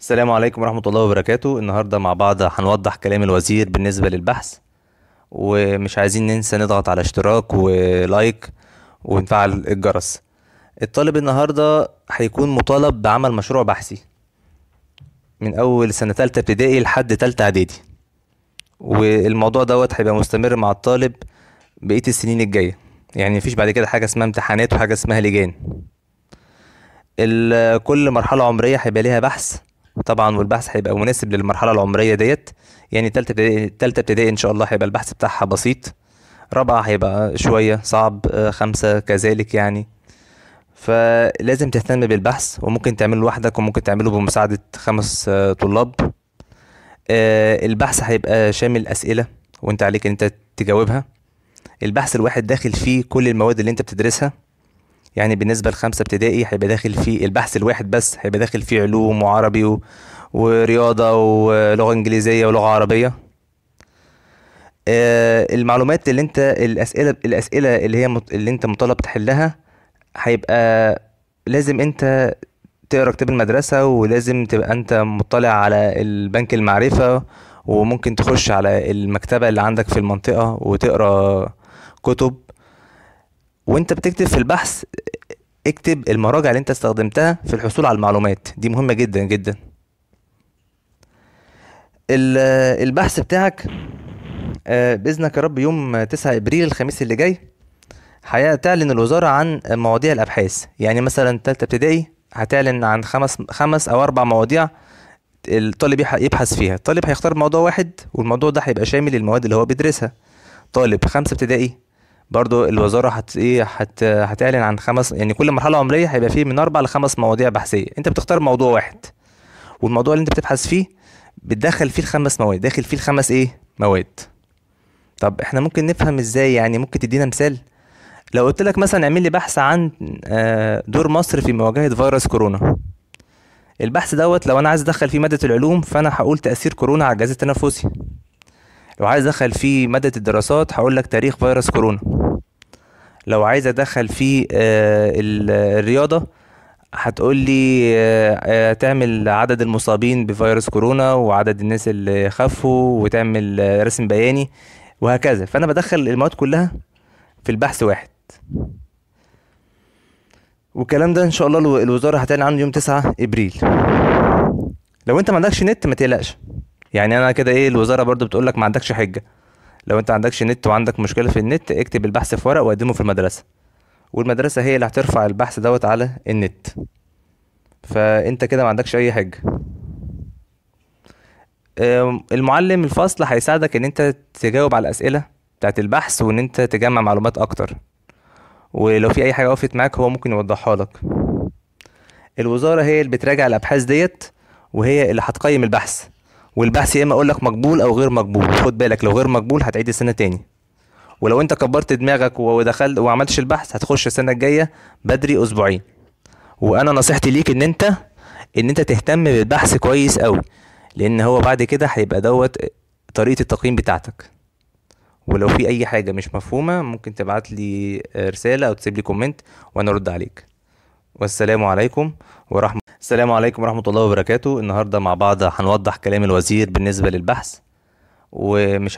السلام عليكم ورحمة الله وبركاته النهاردة مع بعض هنوضح كلام الوزير بالنسبة للبحث ومش عايزين ننسى نضغط على اشتراك ولايك ونفعل الجرس الطالب النهاردة هيكون مطالب بعمل مشروع بحثي من أول سنة تالتة ابتدائي لحد تالتة إعدادي والموضوع دوت هيبقى مستمر مع الطالب بقية السنين الجاية يعني مفيش بعد كده حاجة اسمها امتحانات وحاجة اسمها لجان كل مرحلة عمرية هيبقى ليها بحث طبعا والبحث هيبقى مناسب للمرحله العمريه ديت يعني تالتة ابتدائي تالتة ابتدائي ان شاء الله هيبقى البحث بتاعها بسيط رابعة هيبقى شوية صعب آه، خمسة كذلك يعني فلازم تهتم بالبحث وممكن تعمله لوحدك وممكن تعمله بمساعدة خمس آه، طلاب آه، البحث هيبقى شامل أسئلة وانت عليك ان انت تجاوبها البحث الواحد داخل فيه كل المواد اللي انت بتدرسها يعني بالنسبه لخمسه ابتدائي هيبقى داخل فيه البحث الواحد بس هيبقى داخل فيه علوم وعربي و... ورياضه ولغه انجليزيه ولغه عربيه آه المعلومات اللي انت الاسئله الاسئله اللي هي مط... اللي انت مطالب تحلها هيبقى لازم انت تقرا كتاب المدرسه ولازم تبقى انت مطلع على البنك المعرفه وممكن تخش على المكتبه اللي عندك في المنطقه وتقرا كتب وانت بتكتب في البحث اكتب المراجع اللي انت استخدمتها في الحصول على المعلومات دي مهمة جدا جدا البحث بتاعك آه، بإذنك يا رب يوم 9 إبريل الخميس اللي جاي هتعلن الوزارة عن مواضيع الأبحاث يعني مثلا تالتة ابتدائي هتعلن عن خمس خمس أو أربع مواضيع الطالب يبحث فيها الطالب هيختار موضوع واحد والموضوع ده هيبقى شامل للمواد اللي هو بيدرسها طالب خمسة ابتدائي برضو الوزاره هت ايه هت هتعلن عن خمس يعني كل مرحله عمريه هيبقى فيه من اربع لخمس مواضيع بحثيه انت بتختار موضوع واحد والموضوع اللي انت بتبحث فيه بتدخل فيه الخمس مواد داخل فيه الخمس ايه مواد طب احنا ممكن نفهم ازاي يعني ممكن تدينا مثال لو قلت لك مثلا اعمل لي بحث عن آه، دور مصر في مواجهه فيروس كورونا البحث دوت لو انا عايز ادخل فيه ماده العلوم فانا هقول تاثير كورونا على الجهاز التنفسي لو عايز ادخل فيه ماده الدراسات هقول لك تاريخ فيروس كورونا لو عايز ادخل فيه آه، الرياضه هتقول لي آه، آه، تعمل عدد المصابين بفيروس كورونا وعدد الناس اللي خفوا وتعمل رسم بياني وهكذا فانا بدخل المواد كلها في البحث واحد والكلام ده ان شاء الله الوزاره هتعلن عنه يوم 9 ابريل لو انت ما عندكش نت ما تقلقش يعني انا كده ايه الوزاره برضو بتقول لك ما عندكش حجه لو انت عندكش نت وعندك مشكله في النت اكتب البحث في ورق وقدمه في المدرسه والمدرسه هي اللي هترفع البحث دوت على النت فانت كده ما عندكش اي حجه المعلم الفصل هيساعدك ان انت تجاوب على الاسئله بتاعت البحث وان انت تجمع معلومات اكتر ولو في اي حاجه وقفت معاك هو ممكن يوضحها لك الوزاره هي اللي بتراجع الابحاث ديت وهي اللي هتقيم البحث والبحث يا اما اقول لك مقبول او غير مقبول خد بالك لو غير مقبول هتعيد السنه تاني ولو انت كبرت دماغك ودخلت وعملتش البحث هتخش السنه الجايه بدري اسبوعين وانا نصيحتي ليك ان انت ان انت تهتم بالبحث كويس قوي لان هو بعد كده هيبقى دوت طريقه التقييم بتاعتك ولو في اي حاجه مش مفهومه ممكن تبعت لي آه، رساله او تسيب لي كومنت وانا ارد عليك والسلام عليكم ورحمه السلام عليكم ورحمة الله وبركاته النهاردة مع بعض هنوضح كلام الوزير بالنسبة للبحث ومش